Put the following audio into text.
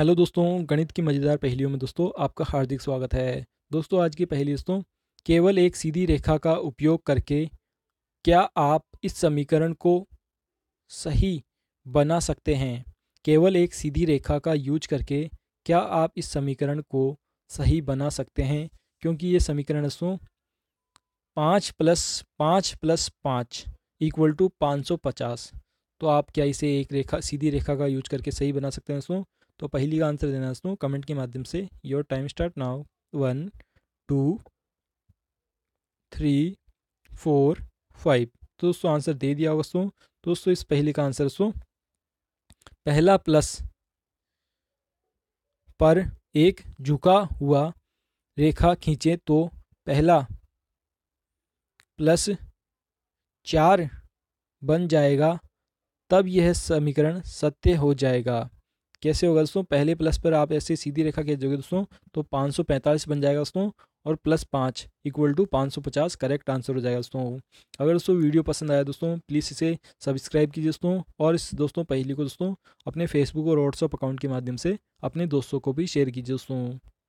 hello दोस्तों गणित की मज़ेदार पहेलियों में दोस्तों आपका हार्दिक स्वागत है दोस्तों आज की पहली दोस्तों केवल एक सीधी रेखा का उपयोग करके क्या आप इस समीकरण को सही बना सकते हैं केवल एक सीधी रेखा का यूज करके क्या आप इस समीकरण को सही बना सकते हैं क्योंकि ये समीकरण दोस्तों पाँच प्लस पाँच प्लस पाँच इक्वल टू पाँच सौ पचास तो आप क्या इसे एक रेखा सीधी रेखा का यूज करके सही बना सकते हैं दोस्तों तो पहली का आंसर देना दोस्तों कमेंट के माध्यम से your time start now one two three four five तो दोस्तों आंसर दे दिया दोस्तों दोस्तों इस पहले का आंसर दोस्तों पहला प्लस पर एक झुका हुआ रेखा खींचे तो पहला प्लस चार बन जाएगा तब यह समीकरण सत्य हो जाएगा कैसे होगा दोस्तों पहले प्लस पर आप ऐसे सीधी रेखा खींच दोस्तों तो पाँच बन जाएगा दोस्तों और प्लस पाँच इक्वल टू पाँच सौ पचास करेक्ट आंसर हो जाएगा दोस्तों अगर दोस्तों वीडियो पसंद आया दोस्तों प्लीज़ इसे सब्सक्राइब कीजिए दोस्तों और इस दोस्तों पहली को दोस्तों अपने फेसबुक और व्हाट्सअप अकाउंट के माध्यम से अपने दोस्तों को भी शेयर कीजिए दोस्तों